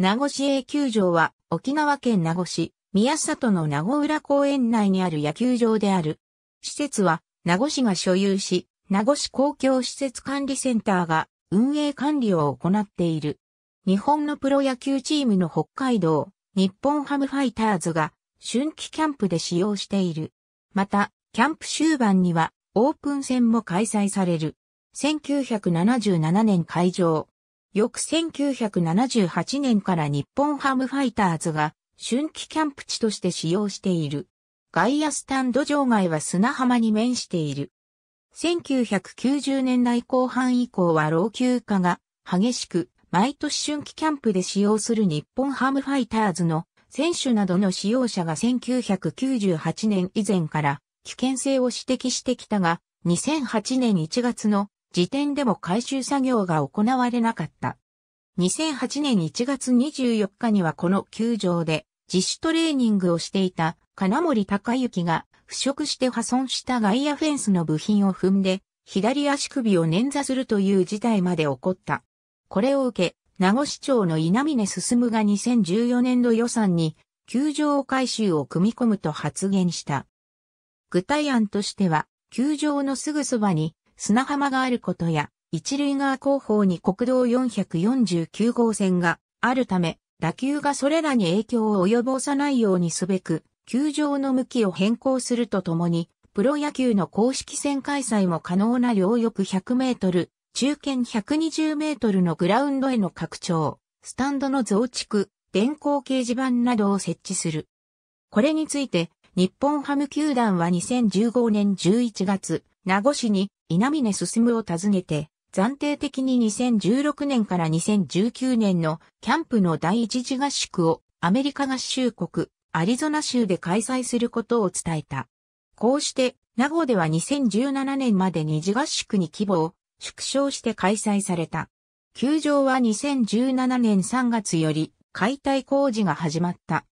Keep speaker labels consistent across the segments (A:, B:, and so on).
A: 名護市営球場は沖縄県名護市宮里の名護浦公園内にある野球場である。施設は名護市が所有し、名護市公共施設管理センターが運営管理を行っている。日本のプロ野球チームの北海道、日本ハムファイターズが春季キャンプで使用している。また、キャンプ終盤にはオープン戦も開催される。1977年会場、翌1978年から日本ハムファイターズが春季キャンプ地として使用している。外野スタンド場外は砂浜に面している。1990年代後半以降は老朽化が激しく、毎年春季キャンプで使用する日本ハムファイターズの選手などの使用者が1998年以前から危険性を指摘してきたが、2008年1月の時点でも回収作業が行われなかった。2008年1月24日にはこの球場で自主トレーニングをしていた金森孝之が腐食して破損した外野フェンスの部品を踏んで左足首を捻挫するという事態まで起こった。これを受け、名護市長の稲峰進が2014年度予算に球場回収を組み込むと発言した。具体案としては、球場のすぐそばに砂浜があることや、一塁側後方に国道449号線があるため、打球がそれらに影響を及ぼさないようにすべく、球場の向きを変更するとともに、プロ野球の公式戦開催も可能な両翼100メートル、中堅120メートルのグラウンドへの拡張、スタンドの増築、電光掲示板などを設置する。これについて、日本ハム球団は2015年11月、名護市に稲峰進を訪ねて、暫定的に2016年から2019年のキャンプの第一次合宿をアメリカ合衆国アリゾナ州で開催することを伝えた。こうして、名護では2017年まで二次合宿に規模を縮小して開催された。球場は2017年3月より解体工事が始まった。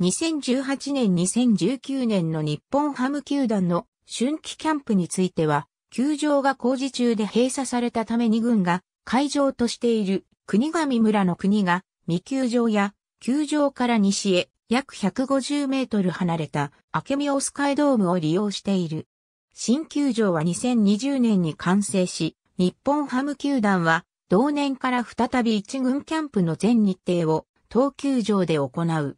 A: 2018年2019年の日本ハム球団の春季キャンプについては、球場が工事中で閉鎖されたために軍が会場としている国神村の国が未球場や球場から西へ約150メートル離れた明美オスカイドームを利用している。新球場は2020年に完成し、日本ハム球団は同年から再び一軍キャンプの全日程を東球場で行う。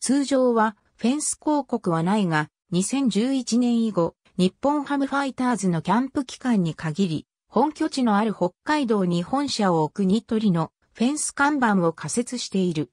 A: 通常はフェンス広告はないが、2011年以後、日本ハムファイターズのキャンプ期間に限り、本拠地のある北海道に本社を置くニトリのフェンス看板を仮設している。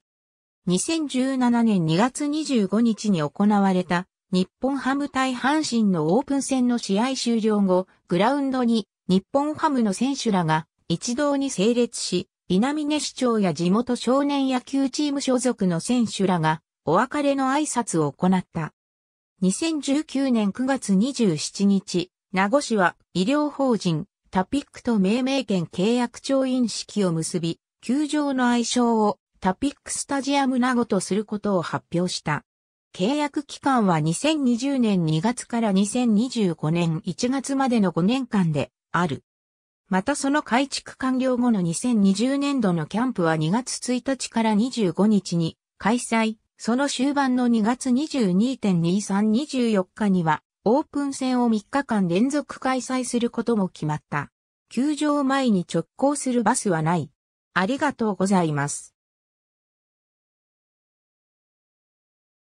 A: 2017年2月25日に行われた日本ハム対阪神のオープン戦の試合終了後、グラウンドに日本ハムの選手らが一堂に整列し、稲峰市長や地元少年野球チーム所属の選手らがお別れの挨拶を行った。2019年9月27日、名護市は医療法人タピックと命名権契約調印式を結び、球場の愛称をタピックスタジアム名護とすることを発表した。契約期間は2020年2月から2025年1月までの5年間である。またその改築完了後の2020年度のキャンプは2月1日から25日に開催、その終盤の2月22.2324日には、オープン戦を3日間連続開催することも決まった。球場前に直行するバスはない。ありがとうございます。